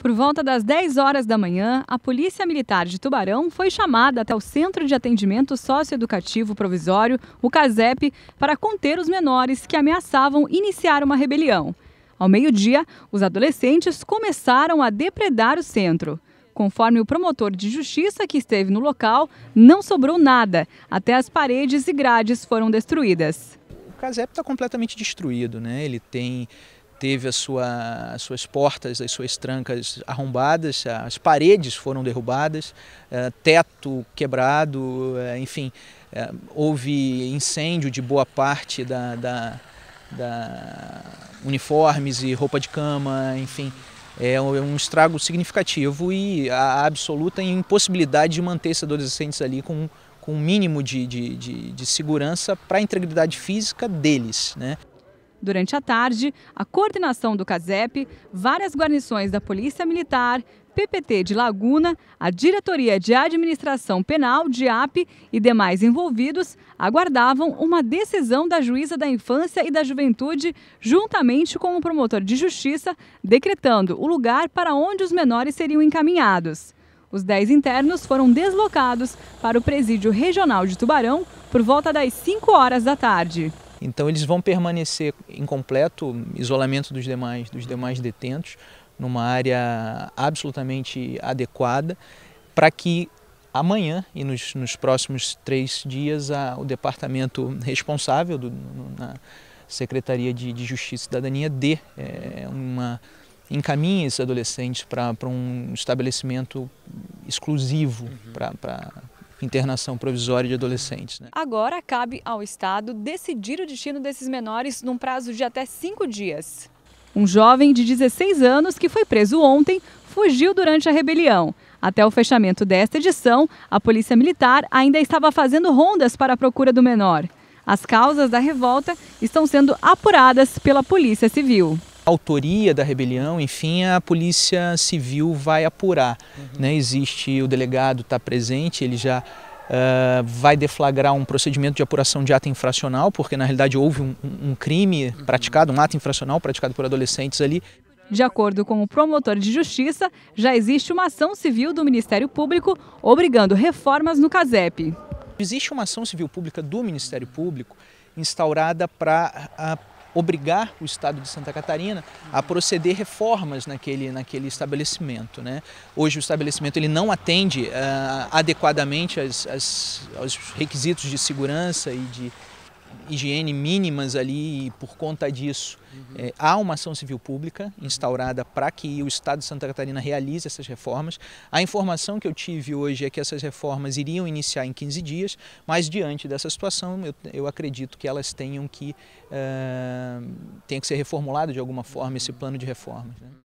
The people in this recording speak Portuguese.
Por volta das 10 horas da manhã, a Polícia Militar de Tubarão foi chamada até o Centro de Atendimento Socioeducativo Provisório, o CASEP, para conter os menores que ameaçavam iniciar uma rebelião. Ao meio-dia, os adolescentes começaram a depredar o centro. Conforme o promotor de justiça que esteve no local, não sobrou nada. Até as paredes e grades foram destruídas. O CASEP está completamente destruído, né? Ele tem teve as, sua, as suas portas, as suas trancas arrombadas, as paredes foram derrubadas, eh, teto quebrado, eh, enfim, eh, houve incêndio de boa parte da, da, da uniformes e roupa de cama, enfim é, é um estrago significativo e a absoluta impossibilidade de manter esses adolescentes ali com, com um mínimo de, de, de, de segurança para a integridade física deles. Né? Durante a tarde, a coordenação do CASEP, várias guarnições da Polícia Militar, PPT de Laguna, a Diretoria de Administração Penal, DIAP, e demais envolvidos aguardavam uma decisão da juíza da infância e da juventude, juntamente com o promotor de justiça, decretando o lugar para onde os menores seriam encaminhados. Os 10 internos foram deslocados para o Presídio Regional de Tubarão por volta das 5 horas da tarde. Então eles vão permanecer em completo isolamento dos demais, dos demais detentos, numa área absolutamente adequada, para que amanhã e nos, nos próximos três dias a, o departamento responsável do, na Secretaria de, de, Justiça e Cidadania dê é, uma encaminhe esses adolescentes para um estabelecimento exclusivo uhum. para internação provisória de adolescentes. Né? Agora cabe ao Estado decidir o destino desses menores num prazo de até cinco dias. Um jovem de 16 anos que foi preso ontem fugiu durante a rebelião. Até o fechamento desta edição, a Polícia Militar ainda estava fazendo rondas para a procura do menor. As causas da revolta estão sendo apuradas pela Polícia Civil autoria da rebelião, enfim, a polícia civil vai apurar. Uhum. Né? Existe, o delegado está presente, ele já Uh, vai deflagrar um procedimento de apuração de ato infracional, porque na realidade houve um, um, crime uhum. praticado, um ato infracional praticado por adolescentes ali. De acordo com o promotor de justiça, já existe uma ação civil do Ministério Público obrigando reformas no CASEP. Existe uma ação civil pública do Ministério Público instaurada para obrigar o Estado de Santa Catarina a proceder reformas naquele, naquele estabelecimento. Né? Hoje o estabelecimento ele não atende uh, adequadamente as, as, aos requisitos de segurança e de, higiene mínimas ali e por conta disso uhum. é, há uma ação civil pública instaurada para que o Estado de Santa Catarina realize essas reformas. A informação que eu tive hoje é que essas reformas iriam iniciar em 15 dias, mas diante dessa situação eu, eu acredito que elas tenham que, uh, tenha que ser reformulado de alguma forma esse uhum. plano de reformas. Né?